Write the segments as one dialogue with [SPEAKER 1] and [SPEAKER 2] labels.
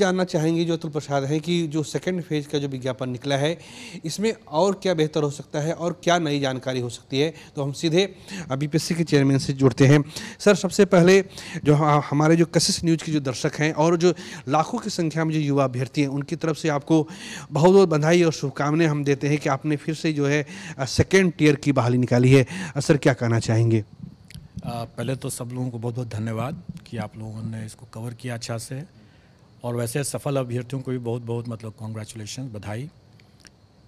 [SPEAKER 1] जानना चाहेंगे जो अतुल प्रसाद हैं कि जो सेकंड फेज का जो विज्ञापन निकला है इसमें और क्या बेहतर हो सकता है और क्या नई जानकारी हो सकती है तो हम सीधे बीपीएससी के चेयरमैन से जुड़ते हैं सर सबसे पहले जो हमारे जो कशिश न्यूज़ के जो दर्शक हैं और जो लाखों की संख्या में जो युवा अभ्यर्थी हैं उनकी तरफ से आपको बहुत बहुत बधाई और शुभकामनाएं हम देते हैं कि आपने फिर से जो है सेकेंड टीयर की बहाली निकाली है सर क्या कहना चाहेंगे
[SPEAKER 2] पहले तो सब लोगों को बहुत बहुत धन्यवाद कि आप लोगों ने इसको कवर किया अच्छा से और वैसे सफल अभ्यर्थियों को भी बहुत बहुत मतलब कॉन्ग्रेचुलेशन बधाई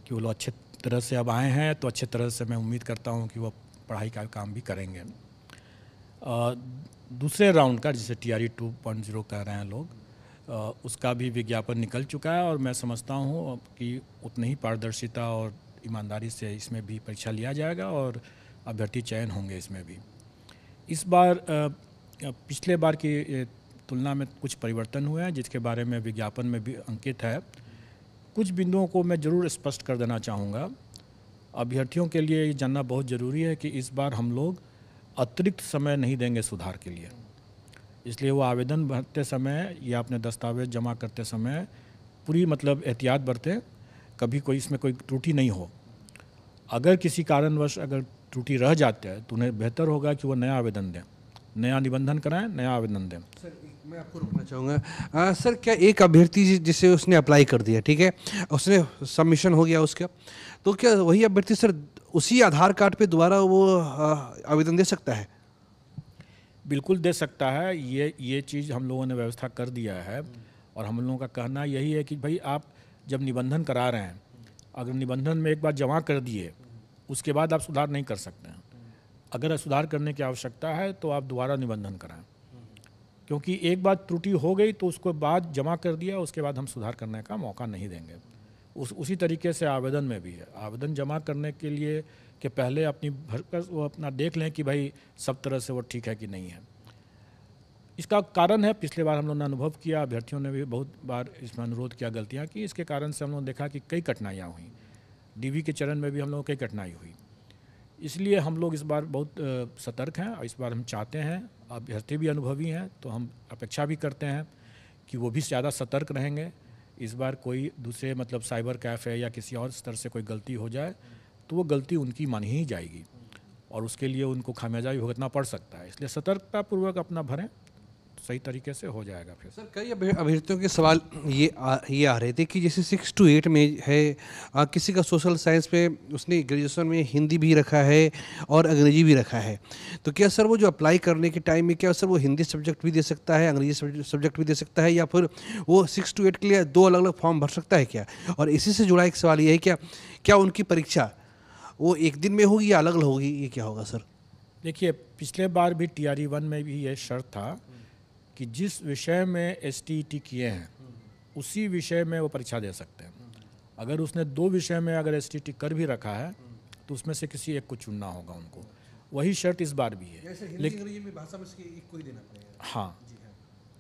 [SPEAKER 2] कि वो लोग अच्छे तरह से अब आए हैं तो अच्छे तरह से मैं उम्मीद करता हूँ कि वो पढ़ाई का काम भी करेंगे आ, दूसरे राउंड का जिसे T R two point zero कह रहे हैं लोग आ, उसका भी विज्ञापन निकल चुका है और मैं समझता हूँ कि उतनी ही पारदर्शिता और ईमानदारी से इसमें भी परीक्षा लिया जाएगा और अभ्यर्थी चयन होंगे इसमें भी इस बार आ, पिछले बार की तुलना में कुछ परिवर्तन हुए हैं जिसके बारे में विज्ञापन में भी अंकित है कुछ बिंदुओं को मैं ज़रूर स्पष्ट कर देना चाहूँगा अभ्यर्थियों के लिए ये जानना बहुत ज़रूरी है कि इस बार हम लोग अतिरिक्त समय नहीं देंगे सुधार के लिए इसलिए वो आवेदन भरते समय या अपने दस्तावेज जमा करते समय पूरी मतलब एहतियात बरतें कभी कोई इसमें कोई त्रुटि नहीं हो अगर किसी कारणवश अगर त्रुटि रह जाते हैं तो उन्हें बेहतर होगा कि वो नया आवेदन दें नया निबंधन कराएं नया आवेदन दें सर मैं आपको रुकना चाहूँगा सर क्या एक
[SPEAKER 1] अभ्यर्थी जिसे उसने अप्लाई कर दिया ठीक है उसने सबमिशन हो गया उसका तो क्या वही अभ्यर्थी सर उसी आधार कार्ड पे दोबारा वो आवेदन दे सकता है
[SPEAKER 2] बिल्कुल दे सकता है ये ये चीज़ हम लोगों ने व्यवस्था कर दिया है और हम लोगों का कहना यही है कि भाई आप जब निबंधन करा रहे हैं अगर निबंधन में एक बार जमा कर दिए उसके बाद आप सुधार नहीं कर सकते हैं अगर सुधार करने की आवश्यकता है तो आप दोबारा निबंधन कराएं क्योंकि एक बार त्रुटि हो गई तो उसको बाद जमा कर दिया उसके बाद हम सुधार करने का मौका नहीं देंगे उस उसी तरीके से आवेदन में भी है आवेदन जमा करने के लिए कि पहले अपनी भरकर वो अपना देख लें कि भाई सब तरह से वो ठीक है कि नहीं है इसका कारण है पिछले बार हम लोग ने अनुभव किया अभ्यर्थियों ने भी बहुत बार इसमें अनुरोध किया गलतियाँ की इसके कारण से हम लोग देखा कि कई कठिनाइयाँ हुई डीवी के चरण में भी हम लोग कई कठिनाई हुई इसलिए हम लोग इस बार बहुत सतर्क हैं और इस बार हम चाहते हैं अभ्यर्थी भी अनुभवी हैं तो हम अपेक्षा भी करते हैं कि वो भी ज़्यादा सतर्क रहेंगे इस बार कोई दूसरे मतलब साइबर कैफ़ है या किसी और स्तर से कोई गलती हो जाए तो वो गलती उनकी मान ही जाएगी और उसके लिए उनको खामियाजा भी भुगतना पड़ सकता है इसलिए सतर्कतापूर्वक अपना भरें सही तरीके से हो जाएगा फिर सर
[SPEAKER 1] कई अभ्यर्थियों के सवाल ये आ, ये आ रहे थे कि जैसे सिक्स टू एट में है आ, किसी का सोशल साइंस में उसने ग्रेजुएशन में हिंदी भी रखा है और अंग्रेजी भी रखा है तो क्या सर वो जो अप्लाई करने के टाइम में क्या सर वो हिंदी सब्जेक्ट भी दे सकता है अंग्रेजी सब्जेक्ट भी दे सकता है या फिर वो सिक्स टू एट के लिए दो अलग अलग फॉर्म भर सकता है क्या और इसी से जुड़ा एक सवाल ये है क्या क्या उनकी परीक्षा वो एक दिन में होगी या अलग अलग होगी ये क्या होगा सर
[SPEAKER 2] देखिए पिछले बार भी टी आर वन में भी ये शर्त था कि जिस विषय में एस e किए हैं उसी विषय में वो परीक्षा दे सकते हैं अगर उसने दो विषय में अगर एस e कर भी रखा है तो उसमें से किसी एक को चुनना होगा उनको वही शर्त इस बार भी है लेकिन
[SPEAKER 1] हाँ।,
[SPEAKER 2] हाँ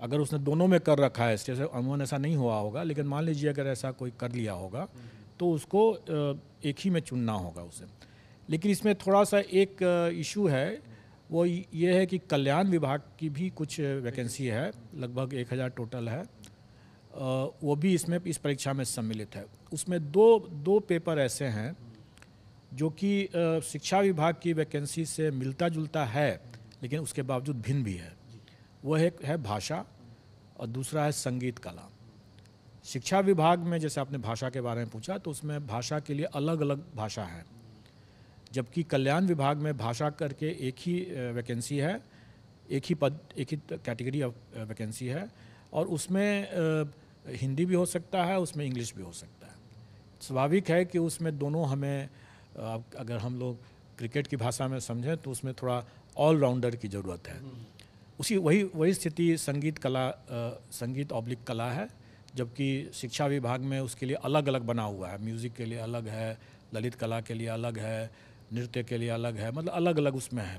[SPEAKER 2] अगर उसने दोनों में कर रखा है जैसे अमूमन ऐसा नहीं हुआ होगा लेकिन मान लीजिए अगर ऐसा कोई कर लिया होगा तो उसको एक ही में चुनना होगा उसे लेकिन इसमें थोड़ा सा एक इशू है वो ये है कि कल्याण विभाग की भी कुछ वैकेंसी है लगभग एक हज़ार टोटल है वो भी इसमें इस परीक्षा में सम्मिलित है उसमें दो दो पेपर ऐसे हैं जो कि शिक्षा विभाग की वैकेंसी से मिलता जुलता है लेकिन उसके बावजूद भिन्न भी है वह एक है भाषा और दूसरा है संगीत कला शिक्षा विभाग में जैसे आपने भाषा के बारे में पूछा तो उसमें भाषा के लिए अलग अलग भाषा है जबकि कल्याण विभाग में भाषा करके एक ही वैकेंसी है एक ही पद एक ही कैटेगरी ऑफ वैकेंसी है और उसमें हिंदी भी हो सकता है उसमें इंग्लिश भी हो सकता है स्वाभाविक है कि उसमें दोनों हमें अगर हम लोग क्रिकेट की भाषा में समझें तो उसमें थोड़ा ऑलराउंडर की ज़रूरत है उसी वही वही स्थिति संगीत कला संगीत ऑब्लिक कला है जबकि शिक्षा विभाग में उसके लिए अलग अलग बना हुआ है म्यूज़िक के लिए अलग है ललित कला के लिए अलग है नृत्य के लिए अलग है मतलब अलग अलग उसमें है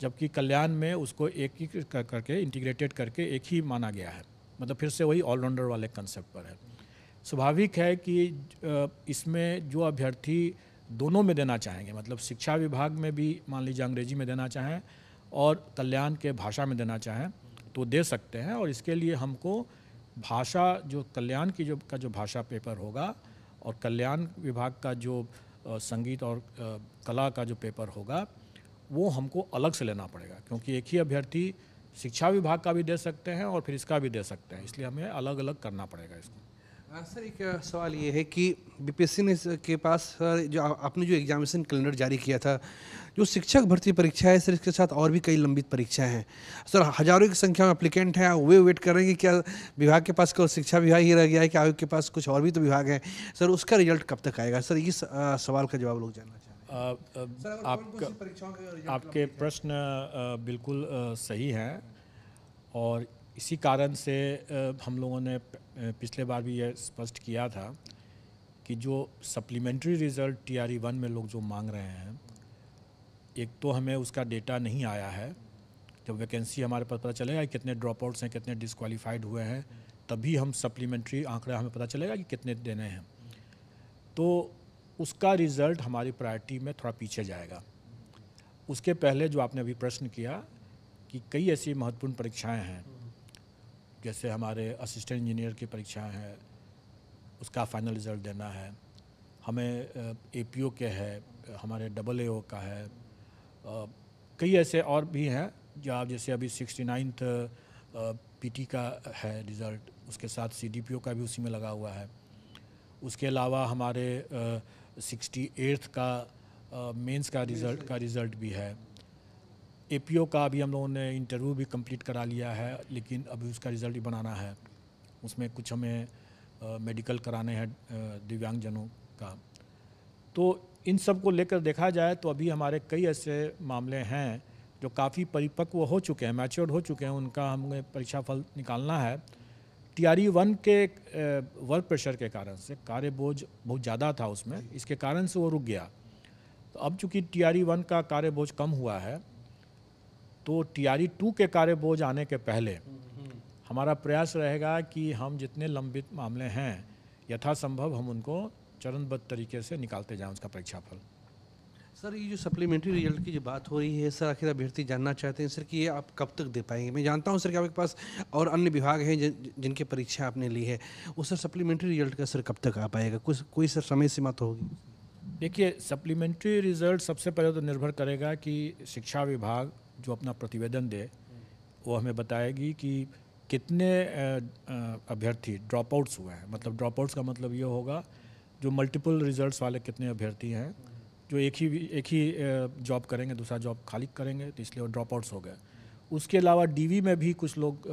[SPEAKER 2] जबकि कल्याण में उसको एक ही कर करके इंटीग्रेटेड करके एक ही माना गया है मतलब फिर से वही ऑलराउंडर वाले कंसेप्ट पर है स्वाभाविक है कि इसमें जो अभ्यर्थी दोनों में देना चाहेंगे मतलब शिक्षा विभाग में भी मान लीजिए अंग्रेजी में देना चाहें और कल्याण के भाषा में देना चाहें तो दे सकते हैं और इसके लिए हमको भाषा जो कल्याण की जो का जो भाषा पेपर होगा और कल्याण विभाग का जो संगीत और कला का जो पेपर होगा वो हमको अलग से लेना पड़ेगा क्योंकि एक ही अभ्यर्थी शिक्षा विभाग का भी दे सकते हैं और फिर इसका भी दे सकते हैं इसलिए हमें अलग अलग करना पड़ेगा इसको
[SPEAKER 1] सर एक सवाल ये है कि बीपीएससी ने के पास सर जो आपने जो एग्जामिनेशन कैलेंडर जारी किया था जो शिक्षक भर्ती परीक्षा है सर इसके साथ और भी कई लंबित परीक्षाएं हैं सर हजारों की संख्या में अप्लीकेंट हैं वे वेट कर रहे हैं कि क्या विभाग के पास केवल शिक्षा विभाग ही रह गया है कि आयोग के पास कुछ और भी तो विभाग है सर उसका रिजल्ट कब तक आएगा सर इस सवाल का जवाब लोग जानना
[SPEAKER 2] चाहेंगे आपका आपके प्रश्न बिल्कुल सही हैं और इसी कारण से हम लोगों ने पिछले बार भी यह स्पष्ट किया था कि जो supplementary result T R one में लोग जो मांग रहे हैं एक तो हमें उसका डेटा नहीं आया है जब वैकेंसी हमारे पास पता चलेगा कितने ड्रॉप आउट्स हैं कितने डिसक्वालीफाइड हुए हैं तभी हम सप्लीमेंट्री आंकड़ा हमें पता चलेगा कि कितने देने हैं तो उसका रिज़ल्ट हमारी प्रायोरिटी में थोड़ा पीछे जाएगा उसके पहले जो आपने अभी प्रश्न किया कि कई ऐसी महत्वपूर्ण परीक्षाएं हैं जैसे हमारे असिस्टेंट इंजीनियर की परीक्षाएं हैं उसका फाइनल रिज़ल्ट देना है हमें ए पी ओ के है हमारे डबल ए ओ का है कई ऐसे और भी हैं जो आप जैसे अभी सिक्सटी नाइन्थ पी टी का है रिज़ल्ट उसके साथ सी डी पी ओ का भी उसी में लगा हुआ है उसके अलावा हमारे सिक्सटी एट्थ का मेंस का रिज़ल्ट का रिज़ल्ट भी है ए का अभी हम लोगों ने इंटरव्यू भी कंप्लीट करा लिया है लेकिन अभी उसका रिज़ल्ट भी बनाना है उसमें कुछ हमें मेडिकल कराने हैं दिव्यांगजनों का तो इन सब को लेकर देखा जाए तो अभी हमारे कई ऐसे मामले हैं जो काफ़ी परिपक्व हो चुके हैं मैच्योर्ड हो चुके हैं उनका हमें परीक्षा फल निकालना है टी वन e के वर्क प्रेशर के कारण से कार्य बोझ बहुत ज़्यादा था उसमें इसके कारण से वो रुक गया तो अब चूँकि टी वन का कार्य बोझ कम हुआ है तो टी आर टू के कार्य बोझ आने के पहले हमारा प्रयास रहेगा कि हम जितने लंबित मामले हैं यथासंभव हम उनको चरणबद्ध तरीके से निकालते जाएं उसका परीक्षाफल
[SPEAKER 1] सर ये जो सप्लीमेंट्री रिजल्ट की जो बात हो रही है सर आखिर अभ्यर्थी जानना चाहते हैं सर कि ये आप कब तक दे पाएंगे मैं जानता हूँ सर कि आपके पास और अन्य विभाग हैं जिन, जिनकी परीक्षा आपने ली है वो सर सप्लीमेंट्री रिजल्ट का सर कब तक आ पाएगा कुछ कोई सर समय सीमा तो होगी
[SPEAKER 2] देखिए सप्लीमेंट्री रिजल्ट सबसे पहले तो निर्भर करेगा कि शिक्षा विभाग जो अपना प्रतिवेदन दे वो हमें बताएगी कि कितने अभ्यर्थी ड्रॉप आउट्स हुए हैं मतलब ड्रॉप आउट्स का मतलब ये होगा जो मल्टीपल रिजल्ट्स वाले कितने अभ्यर्थी हैं जो एक ही एक ही जॉब करेंगे दूसरा जॉब खाली करेंगे तो इसलिए वो ड्रॉप आउट्स हो गए उसके अलावा डी में भी कुछ लोग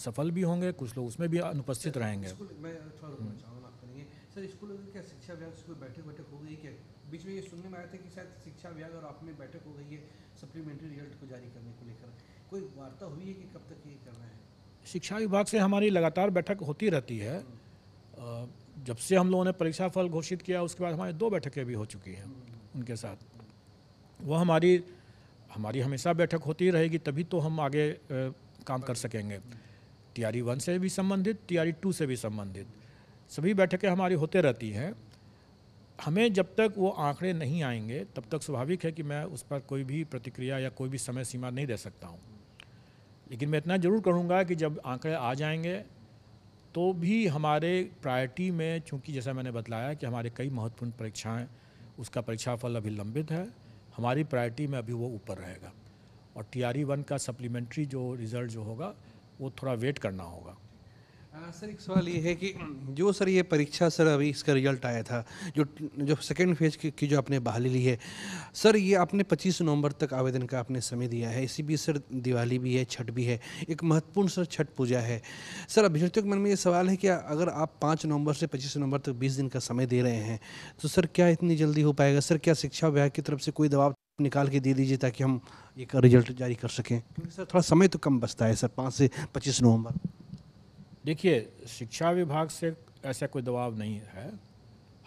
[SPEAKER 2] असफल भी होंगे कुछ लोग उसमें भी अनुपस्थित रहेंगे
[SPEAKER 1] सर स्कूल क्या शिक्षा अभियान बैठे बैठे हो गई क्या बीच में ये सुनने में आया था कि शायद शिक्षा विभाग और आप में बैठक हो गई है सप्लीमेंट्री रिजल्ट को जारी करने को लेकर कोई वार्ता हुई है कि कब तक ये करना है
[SPEAKER 2] शिक्षा विभाग से हमारी लगातार बैठक होती रहती है हम्म। जब से हम लोगों ने परीक्षा फल घोषित किया उसके बाद हमारी दो बैठकें भी हो चुकी हैं हम्म। उनके साथ वो हमारी हमारी हमेशा बैठक होती रहेगी तभी तो हम आगे काम कर सकेंगे T hmm. R e one से भी संबंधित टी आर टू से भी संबंधित सभी बैठकें हमारी होते रहती हैं हमें जब तक वो आंकड़े नहीं आएंगे तब तक स्वाभाविक है कि मैं उस पर कोई भी प्रतिक्रिया या कोई भी समय सीमा नहीं दे सकता हूँ लेकिन मैं इतना ज़रूर करूँगा कि जब आंकड़े आ जाएंगे तो भी हमारे प्रायरिटी में चूँकि जैसा मैंने बताया कि हमारे कई महत्वपूर्ण परीक्षाएँ उसका परीक्षाफल अभी लंबित है हमारी प्रायोरिटी में अभी वो ऊपर रहेगा और टी आर वन का सप्लीमेंट्री जो रिज़ल्ट जो होगा वो थोड़ा वेट करना होगा
[SPEAKER 1] आ, हाँ, सर एक सवाल ये है कि जो सर ये परीक्षा सर अभी इसका रिजल्ट आया था जो जो सेकेंड फेज की, की जो आपने बहाली ली है सर ये आपने 25 नवंबर तक आवेदन का आपने समय दिया है इसी बीच सर दिवाली भी है छठ भी है एक महत्वपूर्ण सर छठ पूजा है सर अभ्यर्थियों के मन में ये सवाल है कि अगर आप पाँच नवंबर से पच्चीस नवंबर तक बीस दिन का समय दे रहे हैं तो सर क्या इतनी जल्दी हो पाएगा सर क्या शिक्षा विभाग की तरफ से कोई दबाव निकाल के दे दीजिए ताकि हम एक रिजल्ट जारी कर सकें क्योंकि सर थोड़ा समय तो कम बचता है सर पाँच से पच्चीस नवंबर
[SPEAKER 2] देखिए शिक्षा विभाग से ऐसा कोई दबाव नहीं है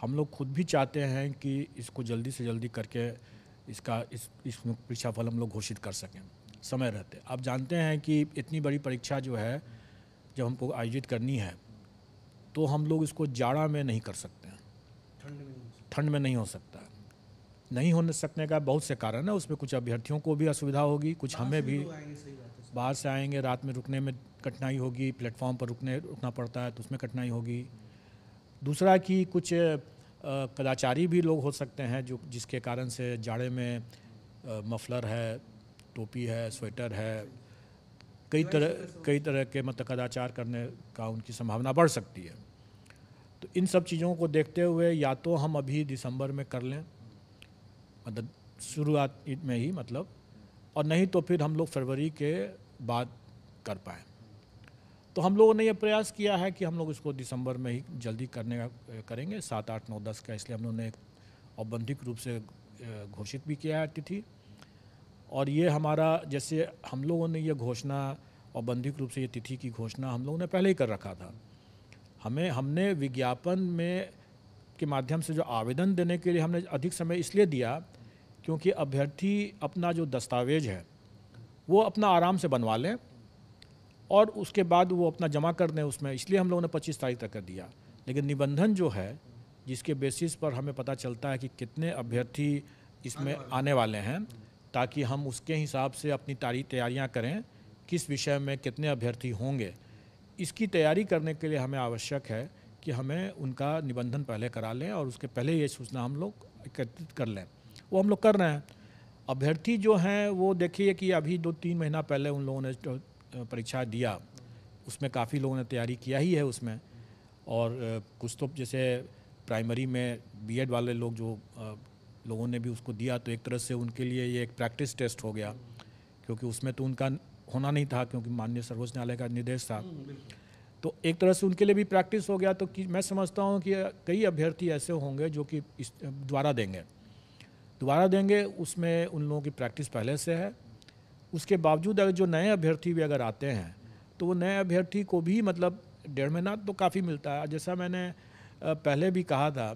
[SPEAKER 2] हम लोग खुद भी चाहते हैं कि इसको जल्दी से जल्दी करके इसका इस इसमें परीक्षाफल हम लोग घोषित कर सकें समय रहते आप जानते हैं कि इतनी बड़ी परीक्षा जो है जब हमको आयोजित करनी है तो हम लोग इसको जाड़ा में नहीं कर सकते हैं ठंड में नहीं हो सकता नहीं होने सकने का बहुत से कारण है उसमें कुछ अभ्यर्थियों को भी असुविधा होगी कुछ हमें भी तो बाहर से आएंगे रात में रुकने में कठिनाई होगी प्लेटफॉर्म पर रुकने रुकना पड़ता है तो उसमें कठिनाई होगी दूसरा कि कुछ कदाचारी भी लोग हो सकते हैं जो जिसके कारण से जाड़े में मफलर है टोपी है स्वेटर है कई तरह कई तरह के मतलब कदाचार करने का उनकी संभावना बढ़ सकती है तो इन सब चीज़ों को देखते हुए या तो हम अभी दिसंबर में कर लें मतलब शुरुआत में ही मतलब और नहीं तो फिर हम लोग फरवरी के बाद कर पाएँ तो हम लोगों ने यह प्रयास किया है कि हम लोग इसको दिसंबर में ही जल्दी करने का करेंगे सात आठ नौ दस का इसलिए हम लोगों ने एक औबंधिक रूप से घोषित भी किया है तिथि और ये हमारा जैसे हम लोगों ने यह घोषणा औबंधिक रूप से ये तिथि की घोषणा हम लोगों ने पहले ही कर रखा था हमें हमने विज्ञापन में के माध्यम से जो आवेदन देने के लिए हमने अधिक समय इसलिए दिया क्योंकि अभ्यर्थी अपना जो दस्तावेज है वो अपना आराम से बनवा लें और उसके बाद वो अपना जमा कर दें उसमें इसलिए हम लोगों ने पच्चीस तारीख तक कर दिया लेकिन निबंधन जो है जिसके बेसिस पर हमें पता चलता है कि कितने अभ्यर्थी इसमें आने वाले हैं ताकि हम उसके हिसाब से अपनी तारी तैयारियाँ करें किस विषय में कितने अभ्यर्थी होंगे इसकी तैयारी करने के लिए हमें आवश्यक है कि हमें उनका निबंधन पहले करा लें और उसके पहले ये सूचना हम लोग एकत्रित कर लें वो हम लोग कर रहे हैं अभ्यर्थी जो हैं वो देखिए कि अभी दो तीन महीना पहले उन लोगों ने परीक्षा दिया उसमें काफ़ी लोगों ने तैयारी किया ही है उसमें और कुछ तो जैसे प्राइमरी में बीएड वाले लोग जो लोगों ने भी उसको दिया तो एक तरह से उनके लिए ये एक प्रैक्टिस टेस्ट हो गया क्योंकि उसमें तो उनका होना नहीं था क्योंकि माननीय सर्वोच्च न्यायालय का निर्देश था हम्म, तो एक तरह से उनके लिए भी प्रैक्टिस हो गया तो कि मैं समझता हूँ कि कई अभ्यर्थी ऐसे होंगे जो कि इस द्वारा देंगे दोबारा देंगे उसमें उन लोगों की प्रैक्टिस पहले से है उसके बावजूद अगर जो नए अभ्यर्थी भी अगर आते हैं तो वो नए अभ्यर्थी को भी मतलब डेढ़ महीना तो काफ़ी मिलता है जैसा मैंने पहले भी कहा था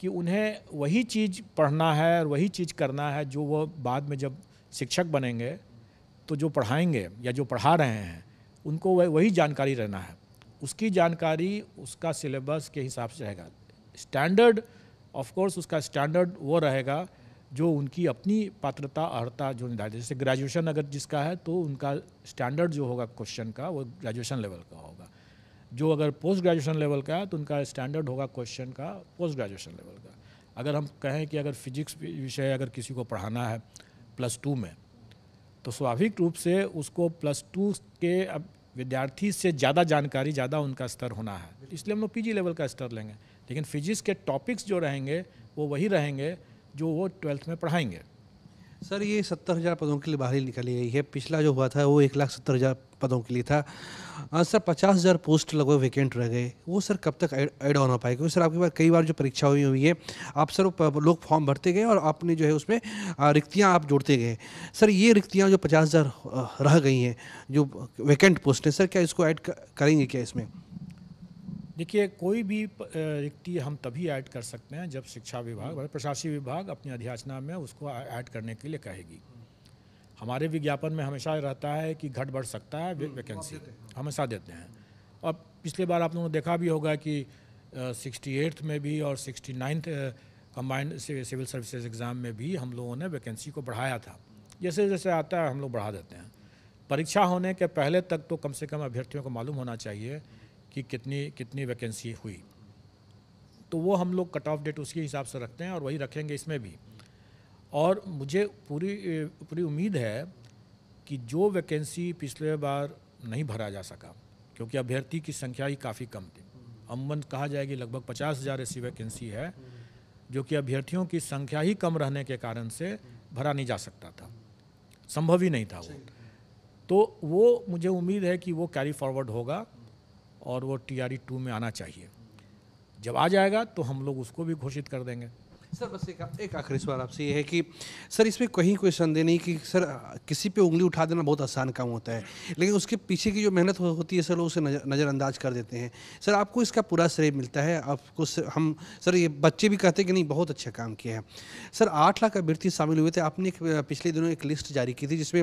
[SPEAKER 2] कि उन्हें वही चीज़ पढ़ना है और वही चीज़ करना है जो वो बाद में जब शिक्षक बनेंगे तो जो पढ़ाएंगे या जो पढ़ा रहे हैं उनको वही जानकारी रहना है उसकी जानकारी उसका सिलेबस के हिसाब से रहेगा स्टैंडर्ड ऑफ कोर्स उसका स्टैंडर्ड वो रहेगा जो उनकी अपनी पात्रता अर्हता जो निर्धारित जैसे ग्रेजुएशन अगर जिसका है तो उनका स्टैंडर्ड जो होगा क्वेश्चन का वो ग्रेजुएशन लेवल का होगा जो अगर पोस्ट ग्रेजुएशन लेवल का है तो उनका स्टैंडर्ड होगा क्वेश्चन का पोस्ट ग्रेजुएशन लेवल का अगर हम कहें कि अगर फिजिक्स विषय अगर किसी को पढ़ाना है प्लस टू में तो स्वाभाविक रूप से उसको प्लस टू के अब विद्यार्थी से ज़्यादा जानकारी ज़्यादा उनका स्तर होना है इसलिए हम लोग पी लेवल का स्तर लेंगे लेकिन फिजिक्स के टॉपिक्स जो रहेंगे वो वही रहेंगे जो वो ट्वेल्थ में पढ़ाएंगे
[SPEAKER 1] सर ये सत्तर हज़ार पदों के लिए बाहरी निकाली गई है पिछला जो हुआ था वो एक लाख सत्तर हज़ार पदों के लिए था आ, सर पचास हज़ार पोस्ट लगभग वेकेंट रह गए वो सर कब तक ऐड ऑन हो पाए क्योंकि सर आपके पास कई बार जो परीक्षा हुई हुई है आप सर लोग फॉर्म भरते गए और आपने जो है उसमें रिक्तियाँ आप जोड़ते गए सर ये रिक्तियाँ जो पचास हज़ार रह गई हैं जो वैकेंट पोस्ट हैं सर क्या इसको ऐड करेंगे क्या इसमें
[SPEAKER 2] देखिए कोई भी रिक्ति हम तभी ऐड कर सकते हैं जब शिक्षा विभाग प्रशासन विभाग अपनी अध्याचना में उसको ऐड करने के लिए कहेगी हमारे विज्ञापन में हमेशा रहता है कि घट बढ़ सकता है हम्म, वैकेंसी हमेशा देते हैं और पिछले बार आप लोगों ने देखा भी होगा कि सिक्सटी एट्थ में भी और sixty ninth combined civil services exam में भी हम लोगों ने वैकेंसी को बढ़ाया था जैसे जैसे आता है हम लोग बढ़ा देते हैं परीक्षा होने के पहले तक तो कम से कम अभ्यर्थियों को मालूम होना चाहिए कि कितनी कितनी वैकेंसी हुई तो वो हम लोग कट ऑफ डेट उसके हिसाब से रखते हैं और वही रखेंगे इसमें भी और मुझे पूरी पूरी उम्मीद है कि जो वैकेंसी पिछले बार नहीं भरा जा सका क्योंकि अभ्यर्थी की संख्या ही काफ़ी कम थी अमूमन कहा जाएगी लगभग पचास हज़ार ऐसी वैकेंसी है जो कि अभ्यर्थियों की संख्या ही कम रहने के कारण से भरा नहीं जा सकता था संभव ही नहीं था वो तो वो मुझे उम्मीद है कि वो कैरी फॉरवर्ड होगा और वो टी आर टू में आना चाहिए जब आ जाएगा तो हम लोग उसको भी घोषित कर देंगे
[SPEAKER 1] सर बस एक एक आखिरी सवाल आपसे ये है कि सर इसमें कहीं कोई संदेह नहीं कि सर किसी पे उंगली उठा देना बहुत आसान काम होता है लेकिन उसके पीछे की जो मेहनत हो, होती है सर लोग उसे नज़र नज़रअंदाज कर देते हैं सर आपको इसका पूरा श्रेय मिलता है आपको सर, हम सर ये बच्चे भी कहते हैं कि नहीं बहुत अच्छा काम किया है सर आठ लाख अभ्यर्थी शामिल हुए थे आपने पिछले दिनों एक लिस्ट जारी की थी जिसमें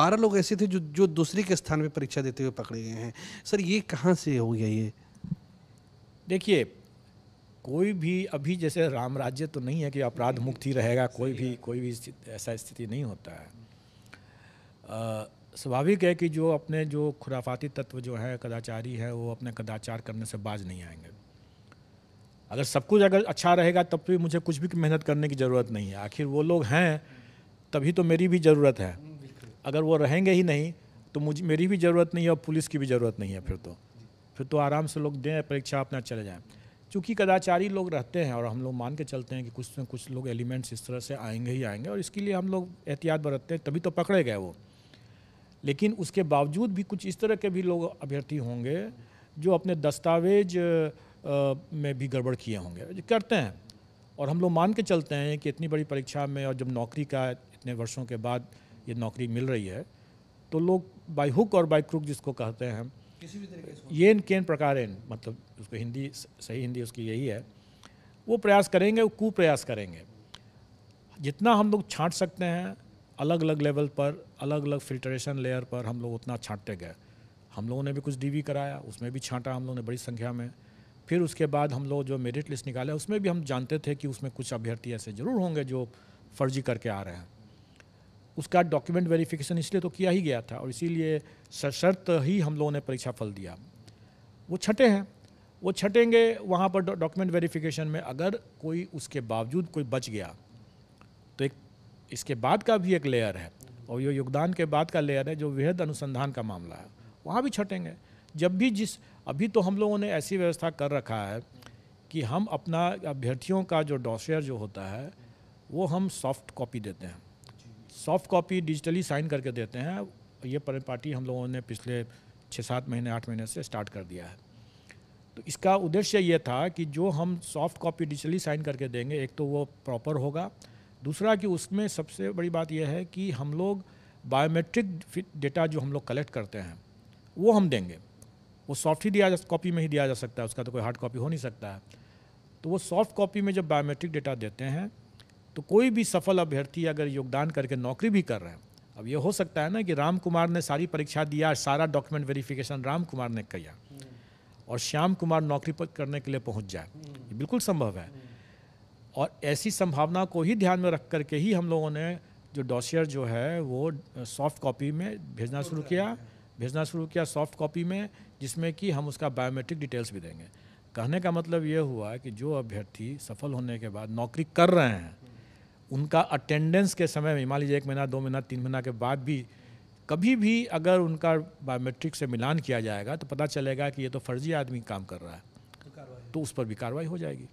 [SPEAKER 1] बारह लोग ऐसे थे जो जो दूसरे के स्थान पर परीक्षा देते हुए पकड़े गए हैं सर ये कहाँ से हो गया ये
[SPEAKER 2] देखिए कोई भी अभी जैसे राम राज्य तो नहीं है कि अपराध हम्म। मुक्त ही रहेगा कोई भी कोई भी ऐसा स्थिति नहीं होता है स्वाभाविक है कि जो अपने जो खुराफाती तत्व जो है कदाचारी है वो अपने कदाचार करने से बाज नहीं आएंगे अगर सब कुछ अगर अच्छा रहेगा तब भी मुझे कुछ भी मेहनत करने की ज़रूरत नहीं है आखिर वो लोग हैं तभी तो मेरी भी ज़रूरत है हम्म, अगर वो रहेंगे ही नहीं तो मुझे मेरी भी ज़रूरत नहीं है और पुलिस की भी ज़रूरत नहीं है फिर तो फिर तो आराम से लोग दें परीक्षा अपना चले जाएँ चूँकि कदाचारी लोग रहते हैं और हम लोग मान के चलते हैं कि कुछ ना कुछ लोग एलिमेंट्स इस तरह से आएंगे ही आएंगे और इसके लिए हम लोग एहतियात बरतते हैं तभी तो पकड़े गए वो लेकिन उसके बावजूद भी कुछ इस तरह के भी लोग अभ्यर्थी होंगे जो अपने दस्तावेज में भी गड़बड़ किए होंगे करते हैं और हम लोग मान के चलते हैं कि इतनी बड़ी परीक्षा में और जब नौकरी का इतने वर्षों के बाद ये नौकरी मिल रही है तो लोग बाई हुक और बाई क्रुक जिसको कहते हैं किसी भी तरीके से येन केन प्रकार एन मतलब उसको हिंदी सही हिंदी उसकी यही है वो प्रयास करेंगे वो कुप्रयास करेंगे जितना हम लोग छाँट सकते हैं अलग अलग लेवल पर अलग अलग फिल्ट्रेशन लेयर पर हम लोग उतना छाँटते गए हम लोगों ने भी कुछ डीवी कराया उसमें भी छाँटा हम लोगों ने बड़ी संख्या में फिर उसके बाद हम लोग जो मेरिट लिस्ट निकाले उसमें भी हम जानते थे कि उसमें कुछ अभ्यर्थी ऐसे ज़रूर होंगे जो फर्जी करके आ रहे हैं उसका डॉक्यूमेंट वेरिफिकेशन इसलिए तो किया ही गया था और इसीलिए सशर्त ही हम लोगों ने परीक्षा फल दिया वो छठे हैं वो छटेंगे वहाँ पर डॉक्यूमेंट वेरिफिकेशन में अगर कोई उसके बावजूद कोई बच गया तो एक इसके बाद का भी एक लेयर है और ये योगदान के बाद का लेयर है जो वृहद अनुसंधान का मामला है वहाँ भी छटेंगे जब भी जिस अभी तो हम लोगों ने ऐसी व्यवस्था कर रखा है कि हम अपना अभ्यर्थियों का जो डॉसियर जो होता है वो हम सॉफ्ट कॉपी देते हैं सॉफ्ट कॉपी डिजिटली साइन करके देते हैं ये पार्टी हम लोगों ने पिछले छः सात महीने आठ महीने से स्टार्ट कर दिया है तो इसका उद्देश्य ये था कि जो हम सॉफ्ट कॉपी डिजिटली साइन करके देंगे एक तो वो प्रॉपर होगा दूसरा कि उसमें सबसे बड़ी बात यह है कि हम लोग बायोमेट्रिक डेटा जो हम लोग कलेक्ट करते हैं वो हम देंगे वो सॉफ्ट ही दिया जा कॉपी में ही दिया जा सकता है उसका तो कोई हार्ड कॉपी हो नहीं सकता है तो वो सॉफ्ट कॉपी में जब बायोमेट्रिक डेटा देते हैं तो कोई भी सफल अभ्यर्थी अगर योगदान करके नौकरी भी कर रहे हैं अब ये हो सकता है ना कि राम कुमार ने सारी परीक्षा दिया सारा डॉक्यूमेंट वेरिफिकेशन राम कुमार ने किया और श्याम कुमार नौकरी पर करने के लिए पहुंच जाए ये बिल्कुल संभव है और ऐसी संभावना को ही ध्यान में रख कर के ही हम लोगों ने जो डॉसियर जो है वो सॉफ्ट कॉपी में भेजना शुरू किया भेजना शुरू किया सॉफ्ट कॉपी में जिसमें कि हम उसका बायोमेट्रिक डिटेल्स भी देंगे कहने का मतलब ये हुआ कि जो अभ्यर्थी सफल होने के बाद नौकरी कर रहे हैं उनका अटेंडेंस के समय में मान लीजिए एक महीना दो महीना तीन महीना के बाद भी कभी भी अगर उनका बायोमेट्रिक से मिलान किया जाएगा तो पता चलेगा कि ये तो फर्जी आदमी काम कर रहा है तो, तो उस पर भी कार्रवाई हो जाएगी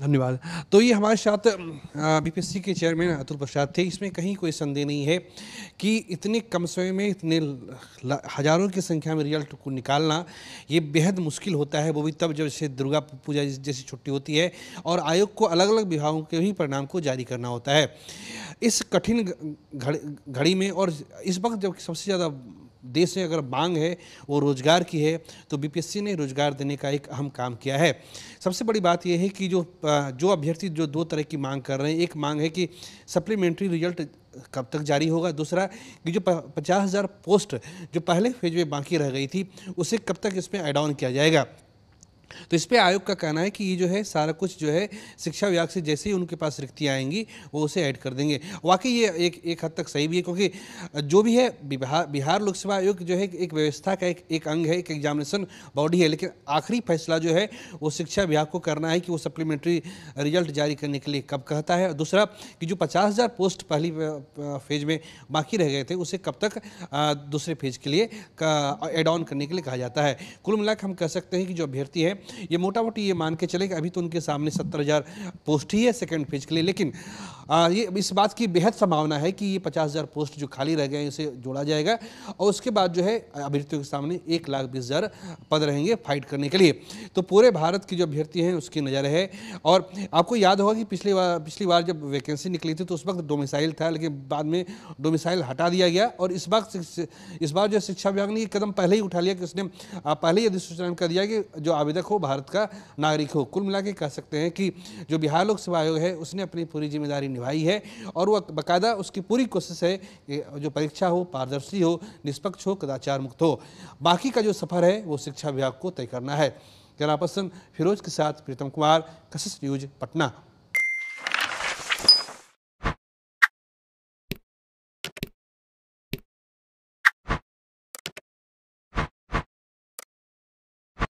[SPEAKER 1] धन्यवाद तो ये हमारे साथ बी के चेयरमैन अतुल प्रसाद थे इसमें कहीं कोई संदेह नहीं है कि इतने कम समय में इतने हज़ारों की संख्या में रिजल्ट को निकालना ये बेहद मुश्किल होता है वो भी तब जब जैसे दुर्गा पूजा जैसी छुट्टी होती है और आयोग को अलग अलग विभागों के भी परिणाम को जारी करना होता है इस कठिन घड़ी में और इस वक्त जब सबसे ज़्यादा देश में अगर मांग है वो रोज़गार की है तो बीपीएससी ने रोज़गार देने का एक अहम काम किया है सबसे बड़ी बात यह है कि जो जो अभ्यर्थी जो दो तरह की मांग कर रहे हैं एक मांग है कि सप्लीमेंट्री रिजल्ट कब तक जारी होगा दूसरा कि जो पचास हज़ार पोस्ट जो पहले फेज में बाकी रह गई थी उसे कब तक इसमें एड ऑन किया जाएगा तो इस पर आयोग का कहना है कि ये जो है सारा कुछ जो है शिक्षा विभाग से जैसे ही उनके पास रिक्तियाँ आएंगी वो उसे ऐड कर देंगे वाकई ये एक एक हद तक सही भी है क्योंकि जो भी है बिहार बिहार लोक सेवा आयोग जो है एक व्यवस्था का एक एक अंग है एक एग्जामिनेशन बॉडी है लेकिन आखिरी फैसला जो है वो शिक्षा विभाग को करना है कि वो सप्लीमेंट्री रिजल्ट जारी करने के लिए कब कहता है और दूसरा कि जो पचास हज़ार पोस्ट पहली फेज में बाकी रह गए थे उसे कब तक दूसरे फेज के लिए एड ऑन करने के लिए कहा जाता है कुल मिलाकर हम कह सकते हैं कि जो अभ्यर्थी है ये मोटा मोटी ये मान के चले कि अभी तो उनके सामने सत्तर हज़ार पोस्ट ही है सेकेंड फेज के लिए लेकिन आ, ये इस बात की बेहद संभावना है कि ये पचास हज़ार पोस्ट जो खाली रह गए हैं इसे जोड़ा जाएगा और उसके बाद जो है अभ्यर्थियों के सामने एक लाख बीस हज़ार पद रहेंगे फाइट करने के लिए तो पूरे भारत की जो अभ्यर्थी हैं उसकी नज़र है और आपको याद होगा कि पिछली बार पिछली बार जब वैकेंसी निकली थी तो उस वक्त डोमिसाइल था लेकिन बाद में डोमिसाइल हटा दिया गया और इस वक्त इस बार जो शिक्षा विभाग ने ये कदम पहले ही उठा लिया कि उसने पहले ही अधिसूचना कर दिया कि जो आवेदक हो भारत का नागरिक हो कुल मिला के कह सकते हैं कि जो बिहार लोक सेवा आयोग है उसने अपनी पूरी जिम्मेदारी निभाई है और वह बाकायदा उसकी पूरी कोशिश है कि जो परीक्षा हो पारदर्शी हो निष्पक्ष हो कदाचार मुक्त हो बाकी का जो सफर है वो शिक्षा विभाग को तय करना है जनापसन फिरोज के साथ प्रीतम कुमार कशिश न्यूज पटना